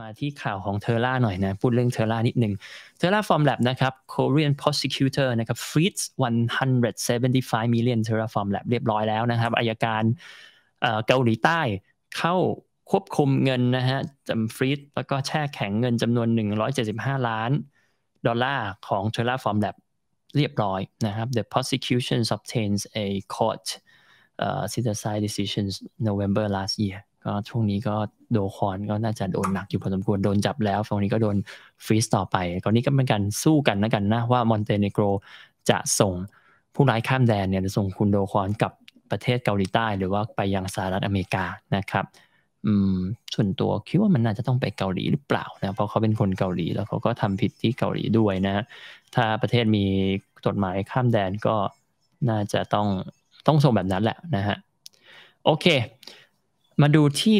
มาที่ข่าวของเทอร่าหน่อยนะพูดเรื่องเทอร่านิดหนึ่งเทอร่าฟอร์มแลบนะครับ Korean prosecutor นะครับ frees 175 million เทอร่าฟอร์มแลบเรียบร้อยแล้วนะครับอายการเกาหลีใต้เข้าควบคุมเงินนะฮะจำฟรีดแล้วก็แช่แข็งเงินจำนวน 175 ล้านดอลลาร์ของเทอร่าฟอร์มแลบเรียบร้อยนะครับ The prosecution obtains a court uh, synthesized decisions November last year ก็ช่วงนี้ก็โดคอนก็น่าจะโดนหนักอยู่พอสมควรโดนจับแล้วตรงนี้ก็โดนฟรีสต่อไปตอนนี้ก็เป็นการสู้กันนะกันนะว่ามอนเตเนโกรจะส่งผู้ร้ายข้ามแดนเนี่ยจะส่งคุณโดคอนกับประเทศเกาหลีใต้ หรือว่าไปยังสหรัฐอเมริกานะครับอืมส่วนตัวคิดว่ามันน่าจะต้องไปเกาหลีหรือเปล่านะเพราะเขาเป็นคนเกาหลีแล้วเขาก็ทำผิดที่เกาหลีด้วยนะถ้าประเทศมีกฎหมายข้ามแดนก็น่าจะต้องต้องส่งแบบนั้นแหละนะฮะโอเคมาดูที่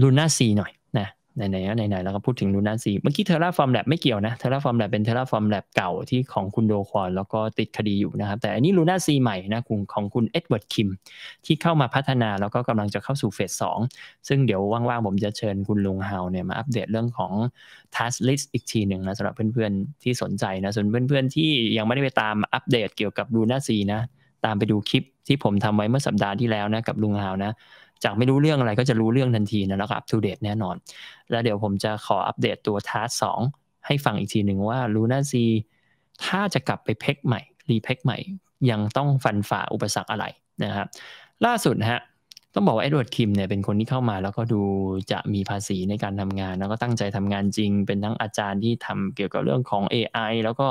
ลูน่าซีหน่อยนะ ไหนไหนไหนแล้วก็พูดถึงลูน่าซีเมื่อกี้เทอราฟอร์มแลบไม่เกี่ยวนะ เทอราฟอร์มแลบเป็นเทอราฟอร์มแลบเก่าที่ของคุณโดควอนแล้วก็ติดคดีอยู่นะครับ แต่อันนี้ลูน่าซีใหม่นะุของคุณเอ็ดเวิร์ดคิมที่เข้ามาพัฒนาแล้วก็กำลังจะเข้าสู่เฟสสองซึ่งเดี๋ยวว่างๆ ผมจะเชิญคุณลุงเฮาเนี่ยมาอัปเดตเรื่องของทัสลิสอีกทีหนึ่งนะสำหรับเพื่อนๆที่สนใจนะ ส่วนเพื่อนๆที่ยังไม่ได้ไปตามอัปเดตเกี่ยวกับลูน่าซีนะตามไปดูคลิปที่ผมทำไว้เมื่อสัปดาห์ที่แล้วนะกับลุงเฮานะจากไม่รู้เรื่องอะไรก็จะรู้เรื่องทันทีนะแล้วอัปทูเดตแน่นอน แล้วเดี๋ยวผมจะขออัปเดตตัวทัสสองให้ฟังอีกทีหนึ่งว่าลูน่าซีถ้าจะกลับไปเพกใหม่ รีเพกใหม่ ยังต้องฟันฝ่าอุปสรรคอะไรนะครับล่าสุดฮะต้องบอกว่าเอ็ดเวิร์ดคิมเนี่ยเป็นคนที่เข้ามา แล้วก็ดูจะมีภาษีในการทำงาน แล้วก็ตั้งใจทำงานจริง เป็นทั้งอาจารย์ที่ทำเกี่ยวกับเรื่องของ AI แล้วก็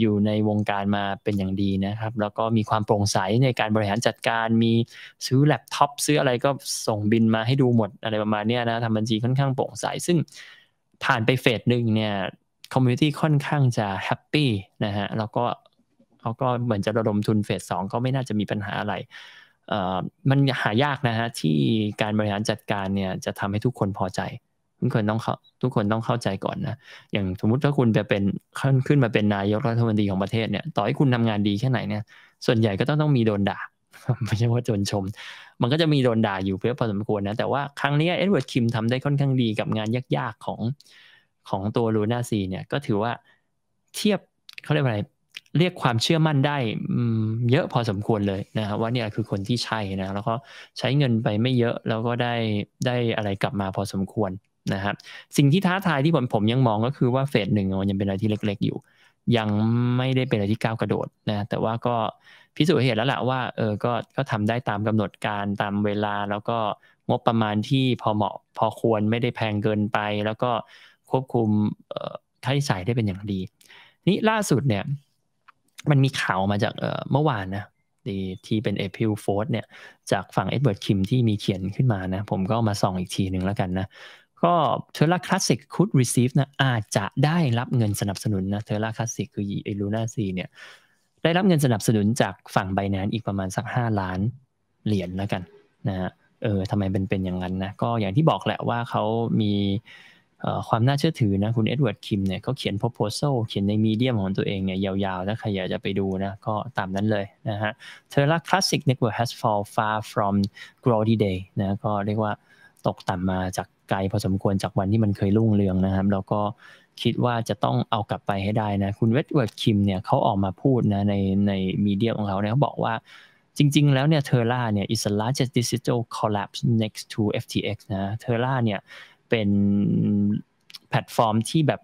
อยู่ในวงการมาเป็นอย่างดีนะครับแล้วก็มีความโปร่งใสในการบริหารจัดการมีซื้อแล็ปท็อป ซื้ออะไรก็ส่งบินมาให้ดูหมดอะไรประมาณนี้นะทำบัญชีค่อนข้างโปร่งใสซึ่งผ่านไปเฟสหนึ่งเนี่ยคอมมูนิตี้ค่อนข้างจะแฮปปี้นะฮะแล้วก็เขาก็เหมือนจะระดมทุนเฟสสองก็ไม่น่าจะมีปัญหาอะไรมันหายากนะฮะที่การบริหารจัดการเนี่ยจะทำให้ทุกคนพอใจทุกคนต้องเข้า ทุกคนต้องเข้าใจก่อนนะ อย่างสมมติถ้าคุณจะเป็นขึ้นขึ้นมาเป็นนายกรัฐมนตรีของประเทศเนี่ย ต่อให้คุณทำงานดีแค่ไหนเนี่ย ส่วนใหญ่ก็ต้องต้องมีโดนด่า ไม่ใช่ว่าโดนชม มันก็จะมีโดนด่าอยู่เพื่อพอสมควรนะ แต่ว่าครั้งนี้เอ็ดเวิร์ด คิมทำได้ค่อนข้างดีกับงานยากๆของ ของตัวลูน่าซีเนี่ย ก็ถือว่าเทียบเขาเรียกว่าอะไร เรียกความเชื่อมั่นได้เยอะพอสมควรเลยนะครับว่านี่คือคนที่ใช่นะ แล้วก็ใช้เงินไปไม่เยอะ แล้วก็ได้ ได้อะไรกลับมาพอสมควรนะครับสิ่งที่ท้าทายที่ผมผมยังมองก็คือว่าเฟสหนึ่งมันยังเป็นอะไรที่เล็กๆอยู่ ยังไม่ได้เป็นอะไรที่ก้าวกระโดดนะแต่ว่าก็พิสูจน์เหตุแล้วแหละว่าเออก็ก็ทำได้ตามกำหนดการตามเวลาแล้วก็งบประมาณที่พอเหมาะ พอควรไม่ได้แพงเกินไป แล้วก็ควบคุมค่าใช้จ่ายได้เป็นอย่างดีนี่ล่าสุดเนี่ยมันมีข่าวมาจากเมื่อวานนะที่เป็น a p พิลโฟ r ์เนี่ยจากฝั่งเอ็ดเวิร์ดคิมที่มีเขียนขึ้นมานะผมก็มาส่องอีกทีหนึ่งแล้วกันนะก็เทอร่าคลาสสิกคูดรีเซฟนะอาจจะได้รับเงินสนับสนุนนะเทอร่าคลาสสิกคือไอรูน่าซีเนี่ยได้รับเงินสนับสนุนจากฝั่งไบแนนอีกประมาณสัก 5 ล้านเหรียญแล้วกันนะฮะเออทำไมเป็นเป็นอย่างนั้นนะก็อย่างที่บอกแหละว่าเขามีความน่าเชื่อถือนะคุณเอ็ดเวิร์ดคิมเนี่ยเขาเขียนโพสต์เขียนในมีเดียของตัวเองเนี่ยยาวๆนะใครอยากจะไปดูนะก็ตามนั้นเลยนะฮะเ t e r คลาสสิกเน็ตเวิร์ has fall far from glory day นะก็เรียกว่าตกต่ำมาจากไกลพอสมควรจากวันที่มันเคยรุ่งเรืองนะครับแล้วก็คิดว่าจะต้องเอากลับไปให้ได้นะคุณเวทเวิร์ดคิมเนี่ยเขาออกมาพูดนะในในมีเดียของเขาเนี่ยเขาบอกว่าจริงๆแล้วเนี่ยเทอร่าเนี่ย is the largest digital collapse next to FTX นะเทอร่าเนี่ยเป็นแพลตฟอร์มที่แบบ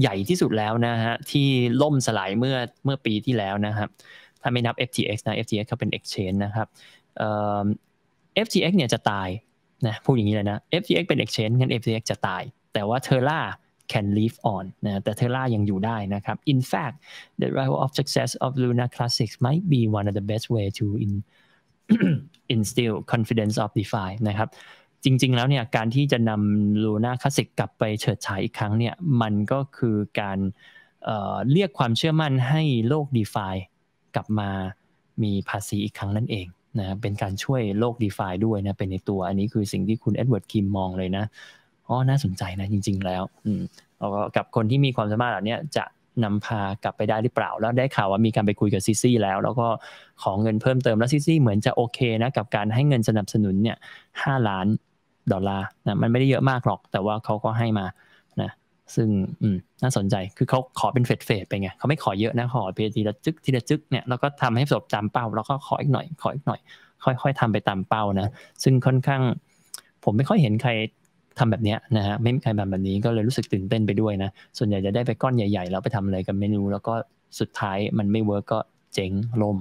ใหญ่ที่สุดแล้วนะฮะที่ล่มสลายเมื่อเมื่อปีที่แล้วนะครับถ้าไม่นับ FTX นะ FTX เขาเป็น exchange นะครับ FTX เนี่ยจะตายนะพูดอย่างนี้เลยนะ FTX เป็น exchange งั้น FTX จะตาย แต่ว่า Terra can live on นะแต่ Terra ยังอยู่ได้นะครับ in fact the rival of success of Luna Classics might be one of the best way to in instill confidence of DeFi นะครับ จริงๆแล้วเนี่ยการที่จะนำ Luna Classic กลับไปเฉิดฉายอีกครั้งเนี่ย มันก็คือการเเรียกความเชื่อมั่นให้โลก DeFi กลับมามีภาษีอีกครั้งนั่นเองนะเป็นการช่วยโลก d e f าด้วยนะเป็นในตัวอันนี้คือสิ่งที่คุณเอ็ดเวิร์ดคิมมองเลยนะอ๋อน่าสนใจนะจริง ๆ แล้ว อืมกับคนที่มีความสามารถเหล่านี้จะนำพากลับไปได้หรือเปล่าแล้วได้ข่าวว่ามีการไปคุยกับซิซี่แล้วแล้วก็ขอเงินเพิ่มเติมแล้วซิซี่เหมือนจะโอเคนะกับการให้เงินสนับสนุนเนี่ยห้าล้านดอลลาร์นะมันไม่ได้เยอะมากหรอก แต่ว่าเขาก็ให้มาซึ่งอืน่าสนใจ คือเขาขอเป็นเฟดเฟดไปไงเขาไม่ขอเยอะนะขอเพียงทีละจึกทีละจึกเนี่ย แล้วก็ทำให้สบตามเป้า แล้วก็ขออีกหน่อย ขออีกหน่อย ค่อยๆทำไปตามเป้านะ ซึ่งค่อนข้าง ผมไม่ค่อยเห็นใครทำแบบเนี้ยนะฮะ ไม่มีใครทำแบบนี้ ก็เลยรู้สึกตื่นเต้นไปด้วยนะ ส่วนใหญ่จะได้ไปก้อนใหญ่ๆแล้วไปทำอะไรกับเมนู แล้วก็สุดท้ายมันไม่เวิร์กก็เจ๋งลม